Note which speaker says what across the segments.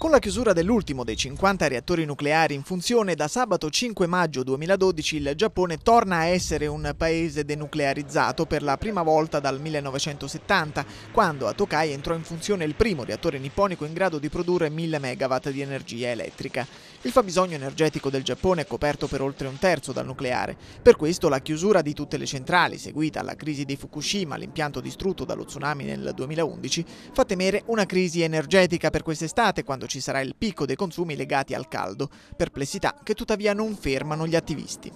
Speaker 1: Con la chiusura dell'ultimo dei 50 reattori nucleari in funzione da sabato 5 maggio 2012 il Giappone torna a essere un paese denuclearizzato per la prima volta dal 1970, quando a Tokai entrò in funzione il primo reattore nipponico in grado di produrre 1000 MW di energia elettrica. Il fabbisogno energetico del Giappone è coperto per oltre un terzo dal nucleare, per questo la chiusura di tutte le centrali, seguita alla crisi di Fukushima, l'impianto distrutto dallo tsunami nel 2011, fa temere una crisi energetica per quest'estate quando ci sarà il picco dei consumi legati al caldo, perplessità che tuttavia non fermano gli attivisti.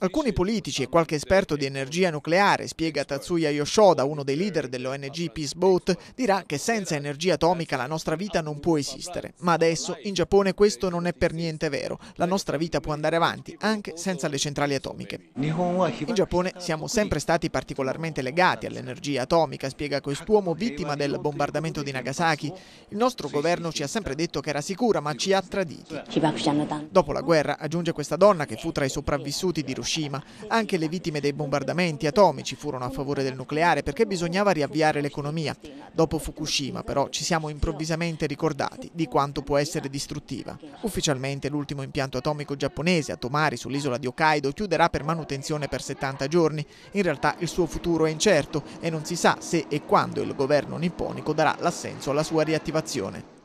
Speaker 1: Alcuni politici e qualche esperto di energia nucleare, spiega Tatsuya Yoshoda, uno dei leader dell'ONG Peace Boat, dirà che senza energia atomica la nostra vita non può esistere. Ma adesso in Giappone questo non è per niente vero. La nostra vita può andare avanti anche senza le centrali atomiche. In Giappone siamo sempre stati particolarmente legati all'energia atomica, spiega quest'uomo vittima del bombardamento di Nagasaki. Il nostro governo ci ha sempre detto che era sicura, ma ci ha traditi. Dopo la guerra, aggiunge questa donna che fu tra i sopravvissuti sopravvissuti di Hiroshima. Anche le vittime dei bombardamenti atomici furono a favore del nucleare perché bisognava riavviare l'economia. Dopo Fukushima però ci siamo improvvisamente ricordati di quanto può essere distruttiva. Ufficialmente l'ultimo impianto atomico giapponese Atomari, sull'isola di Hokkaido chiuderà per manutenzione per 70 giorni. In realtà il suo futuro è incerto e non si sa se e quando il governo nipponico
Speaker 2: darà l'assenso alla sua riattivazione.